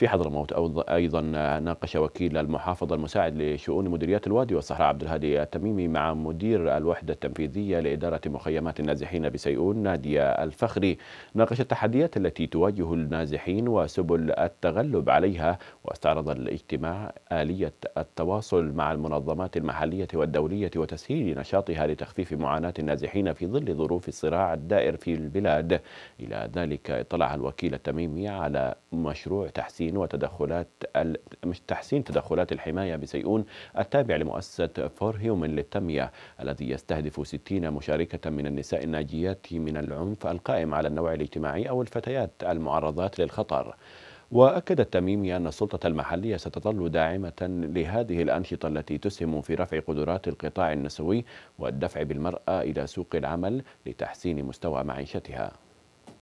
في حضرموت ايضا آه، ناقش وكيل المحافظه المساعد لشؤون مديريات الوادي والصحراء عبد الهادي التميمي مع مدير الوحده التنفيذيه لاداره مخيمات النازحين بسيئون ناديه الفخري ناقش التحديات التي تواجه النازحين وسبل التغلب عليها واستعرض الاجتماع اليه التواصل مع المنظمات المحليه والدوليه وتسهيل نشاطها لتخفيف معاناه النازحين في ظل ظروف الصراع الدائر في البلاد الى ذلك اطلع الوكيل التميمي على مشروع تحسين التحسين وتدخلات تحسين تدخلات الحماية بسيئون التابع لمؤسسة فور هيومن للتنمية الذي يستهدف 60 مشاركة من النساء الناجيات من العنف القائم على النوع الاجتماعي أو الفتيات المعرضات للخطر وأكد التميمي أن السلطة المحلية ستظل داعمة لهذه الأنشطة التي تسهم في رفع قدرات القطاع النسوي والدفع بالمرأة إلى سوق العمل لتحسين مستوى معيشتها